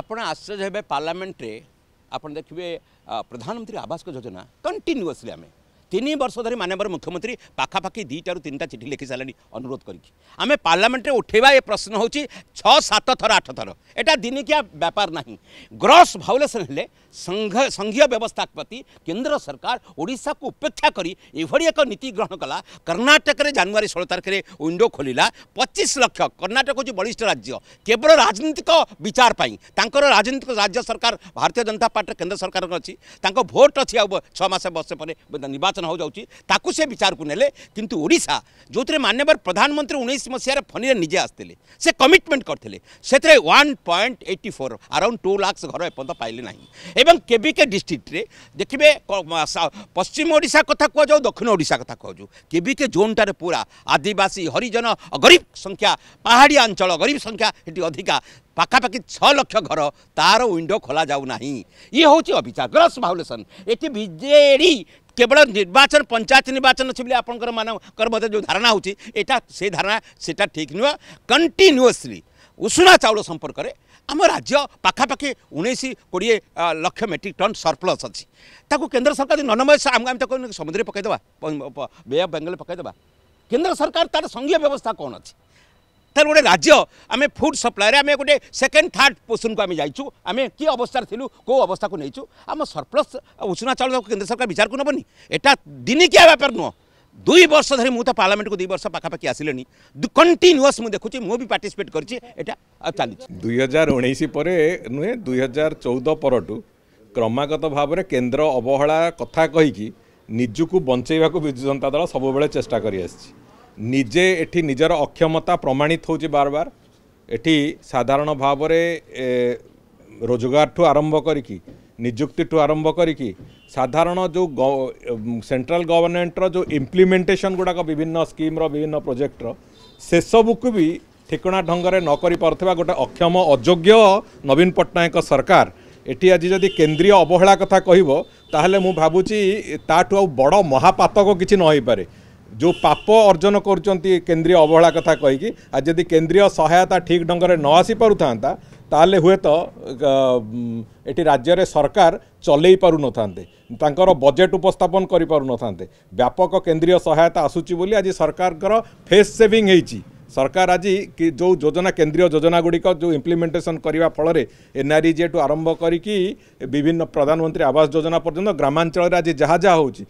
ଆପଣ ଆଶ୍ଚର୍ଯ୍ୟ ହେବେ ପାର୍ଲାମେଣ୍ଟରେ ଆପଣ ଦେଖିବେ ପ୍ରଧାନମନ୍ତ୍ରୀ ଆବାସ ଯୋଜନା କଣ୍ଟିନ୍ୟୁଅସ୍ଲି ଆମେ ତିନି ବର୍ଷ ଧରି ମାନ୍ୟବର ମୁଖ୍ୟମନ୍ତ୍ରୀ ପାଖାପାଖି ଦୁଇଟାରୁ ତିନିଟା ଚିଠି ଲେଖି ସାରିଲେଣି ଅନୁରୋଧ କରିକି ଆମେ ପାର୍ଲାମେଣ୍ଟରେ ଉଠାଇବା ଏ ପ୍ରଶ୍ନ ହେଉଛି ଛଅ ସାତ ଥର ଆଠ ଥର ଏଇଟା ଦିନିକିଆ ବ୍ୟାପାର ନାହିଁ ଗ୍ରସ୍ ଭାଉଲେସନ୍ ହେଲେ ସଂଘ ସଂଘୀୟ ବ୍ୟବସ୍ଥା ପ୍ରତି କେନ୍ଦ୍ର ସରକାର ଓଡ଼ିଶାକୁ ଉପେକ୍ଷା କରି ଏଭଳି ଏକ ନୀତି ଗ୍ରହଣ କଲା କର୍ଣ୍ଣାଟକରେ ଜାନୁଆରୀ ଷୋହଳ ତାରିଖରେ ୱିଣ୍ଡୋ ଖୋଲିଲା ପଚିଶ ଲକ୍ଷ କର୍ଣ୍ଣାଟକ ହେଉଛି ବଳିଷ୍ଠ ରାଜ୍ୟ କେବଳ ରାଜନୈତିକ ବିଚାର ପାଇଁ ତାଙ୍କର ରାଜନୈତିକ ରାଜ୍ୟ ସରକାର ଭାରତୀୟ ଜନତା ପାର୍ଟିର କେନ୍ଦ୍ର ସରକାରଙ୍କର ଅଛି ତାଙ୍କ ଭୋଟ୍ ଅଛି ଆଉ ଛଅ ମାସ ବର୍ଷ ପରେ ନିର୍ବାଚନ ଶାସନ ହୋଇଯାଉଛି ତାକୁ ସେ ବିଚାରକୁ ନେଲେ କିନ୍ତୁ ଓଡ଼ିଶା ଯେଉଁଥିରେ ମାନ୍ୟବର ପ୍ରଧାନମନ୍ତ୍ରୀ ଉଣେଇଶ ମସିହାରେ ଫନିରେ ନିଜେ ଆସିଥିଲେ ସେ କମିଟମେଣ୍ଟ କରିଥିଲେ ସେଥିରେ one point eighty four around two lakhs ଘର ଏପର୍ଯ୍ୟନ୍ତ ପାଇଲେ ନାହିଁ ଏବଂ କେବିକେ ଡିଷ୍ଟ୍ରିକ୍ଟରେ ଦେଖିବେ ପଶ୍ଚିମ ଓଡ଼ିଶା କଥା କୁହାଯାଉ ଦକ୍ଷିଣ ଓଡ଼ିଶା କଥା କୁହାଯାଉ କେବିକେ ଜୋନ୍ଟାରେ ପୁରା ଆଦିବାସୀ ହରିଜନ ଗରିବ ସଂଖ୍ୟା ପାହାଡ଼ିଆ ଅଞ୍ଚଳ ଗରିବ ସଂଖ୍ୟା ଏଠି ଅଧିକା ପାଖାପାଖି ଛଅ ଲକ୍ଷ ଘର ତାର ୱିଣ୍ଡୋ ଖୋଲାଯାଉନାହିଁ ଇଏ ହେଉଛି ଅଭିଚାର ଗ୍ରସ୍ ଭାଉଲେସନ୍ ଏଠି ବିଜେଡ଼ି केवल निर्वाचन पंचायत निर्वाचन अस्ति आपो धारणा एटा धारणा ठीक नुहे कन्टिन्युसली उसु चाउल सम्पर्कले आम राज्य पाखापा किडिए लक्ष मेट्रिक टन सरप्लस सर्प्लस ताको केन्द्र सरकार ननमेश समुद्र पकइद वे अफ बेङ्गल पकेद केन्द्र सरकार तार सङ्घीय व्यवस्था कन् अच्छा তাহলে গোটে রাজ্য আমি ফুড সপ্লাইরে আমি গোটে সেকেন্ড থার্ড পোজিশনকু আমি যাইছু আমি কি অবস্থার থিলু কেউ অবস্থাকে নেইছু আমার সরপ্লস উষুনা চাউল কেন্দ্র সরকার বিচারকু নেবনি এটা দিনিকিয়া ব্যাপার নুহ দুই বর্ষ ধরে মু তো পার্লামেন্টকে দুই বর্ষ পাখাপাখি আসলে কন্টিনিউস মু দেখুছি মু পার্টিসিপেট করছি এটা চালিছি দুই হাজার উনিশ পরে নুহে দুই হাজার চৌদ পরঠু ক্রমাগত ভাবে কেন্দ্র অবহেলা কথা কহিকি নিজকু বঞ্চাইবাকু বিজু জনতা দল সবুবেলে চেষ্টা করে আসছে ନିଜେ ଏଠି ନିଜର ଅକ୍ଷମତା ପ୍ରମାଣିତ ହେଉଛି ବାରବାର ଏଠି ସାଧାରଣ ଭାବରେ ରୋଜଗାରଠୁ ଆରମ୍ଭ କରିକି ନିଯୁକ୍ତିଠୁ ଆରମ୍ଭ କରିକି ସାଧାରଣ ଯେଉଁ ସେଣ୍ଟ୍ରାଲ ଗଭର୍ଣ୍ଣମେଣ୍ଟର ଯେଉଁ ଇମ୍ପ୍ଲିମେଣ୍ଟେସନ୍ ଗୁଡ଼ାକ ବିଭିନ୍ନ ସ୍କିମ୍ର ବିଭିନ୍ନ ପ୍ରୋଜେକ୍ଟର ସେସବୁକୁ ବି ଠିକଣା ଢଙ୍ଗରେ ନ କରିପାରୁଥିବା ଗୋଟେ ଅକ୍ଷମ ଅଯୋଗ୍ୟ ନବୀନ ପଟ୍ଟନାୟକ ସରକାର ଏଠି ଆଜି ଯଦି କେନ୍ଦ୍ରୀୟ ଅବହେଳା କଥା କହିବ ତାହେଲେ ମୁଁ ଭାବୁଛି ତାଠୁ ଆଉ ବଡ଼ ମହାପାତକ କିଛି ନ ହୋଇପାରେ जो ପାପ ଅର୍ଜନ କରୁଛନ୍ତି କେନ୍ଦ୍ରୀୟ ଅବହେଳା କଥା କହିକି ଆଉ ଯଦି କେନ୍ଦ୍ରୀୟ ସହାୟତା ଠିକ୍ ଢଙ୍ଗରେ ନ ଆସିପାରୁଥାନ୍ତା ତାହେଲେ ହୁଏତ ଏଠି ରାଜ୍ୟରେ ସରକାର ଚଲେଇ ପାରୁନଥାନ୍ତେ ତାଙ୍କର ବଜେଟ୍ ଉପସ୍ଥାପନ କରିପାରୁନଥାନ୍ତେ ବ୍ୟାପକ କେନ୍ଦ୍ରୀୟ ସହାୟତା ଆସୁଛି ବୋଲି ଆଜି ସରକାରଙ୍କର ଫେସ୍ ସେଭିଂ ହେଇଛି ସରକାର ଆଜି କି ଯେଉଁ ଯୋଜନା କେନ୍ଦ୍ରୀୟ ଯୋଜନାଗୁଡ଼ିକ ଯେଉଁ ଇମ୍ପ୍ଲିମେଣ୍ଟେସନ୍ କରିବା ଫଳରେ ଏନ୍ଆର୍ଇଜେଠୁ ଆରମ୍ଭ କରିକି ବିଭିନ୍ନ ପ୍ରଧାନମନ୍ତ୍ରୀ ଆବାସ ଯୋଜନା ପର୍ଯ୍ୟନ୍ତ ଗ୍ରାମାଞ୍ଚଳରେ ଆଜି ଯାହା ଯାହା ହେଉଛି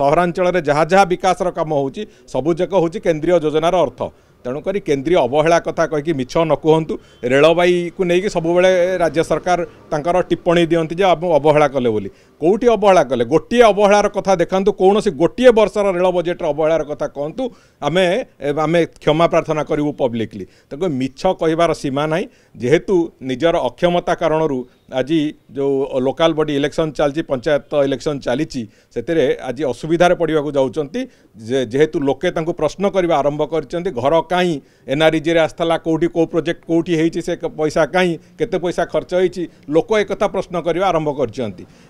ସହରାଞ୍ଚଳରେ ଯାହା ଯାହା ବିକାଶର କାମ ହେଉଛି ସବୁଯାକ ହେଉଛି କେନ୍ଦ୍ରୀୟ ଯୋଜନାର ଅର୍ଥ ତେଣୁକରି କେନ୍ଦ୍ରୀୟ ଅବହେଳା କଥା କହିକି ମିଛ ନ କୁହନ୍ତୁ ରେଳବାଇକୁ ନେଇକି ସବୁବେଳେ ରାଜ୍ୟ ସରକାର ତାଙ୍କର ଟିପ୍ପଣୀ ଦିଅନ୍ତି ଯେ ଆମ ଅବହେଳା କଲେ ବୋଲି কোটি অবহেলা কলে গোটিয়ে অবহেলার কথা দেখা কৌশি গোটিয়ে বর্ষর রেল বজেটর অবহেলার কথা কুহতু আমি আমি ক্ষমা প্রার্থনা করবু পব্লিকলি তেমন মিছ কহবার সীমা নাই যেহেতু নিজের অক্ষমতা কারণর আজি যে লোকাল বডি ইলেকশন চালছি পঞ্চায়েত ইলেকশন চালছি সেতিরে আজি অসুবিধার পড়া যাচ্ছেন যেহেতু লোকে তাঁকু প্রশ্ন করা আরম্ভ করছেন ঘর কাই এনআরইজি আসলা কোটি কেউ প্রোজেক্ট কোটি হয়েছে সে পয়সা কাই কেতে পয়সা খরচ হয়েছি লোক একথা প্রশ্ন করা আরম্ভ করছেন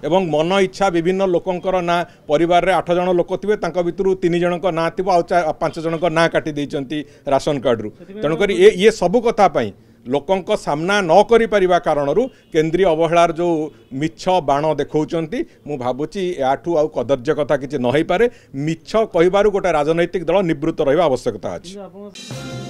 এবং ମନ ଇଚ୍ଛା ବିଭିନ୍ନ ଲୋକଙ୍କର ନାଁ ପରିବାରରେ ଆଠ ଜଣ ଲୋକ ଥିବେ ତାଙ୍କ ଭିତରୁ ତିନି ଜଣଙ୍କ ନାଁ ଥିବ ଆଉ ପାଞ୍ଚ ଜଣଙ୍କ ନାଁ କାଟି ଦେଇଛନ୍ତି ରାସନ କାର୍ଡ଼ରୁ ତେଣୁକରି ଏ ଇଏ ସବୁ କଥା ପାଇଁ ଲୋକଙ୍କ ସାମ୍ନା ନ କରିପାରିବା କାରଣରୁ କେନ୍ଦ୍ରୀୟ ଅବହେଳାର ଯେଉଁ ମିଛ ବାଣ ଦେଖାଉଛନ୍ତି ମୁଁ ଭାବୁଛି ଏହାଠୁ ଆଉ କଦର୍ଯ୍ୟ କଥା କିଛି ନ ହେଇପାରେ ମିଛ କହିବାରୁ ଗୋଟେ ରାଜନୈତିକ ଦଳ ନିବୃତ୍ତ ରହିବା ଆବଶ୍ୟକତା ଅଛି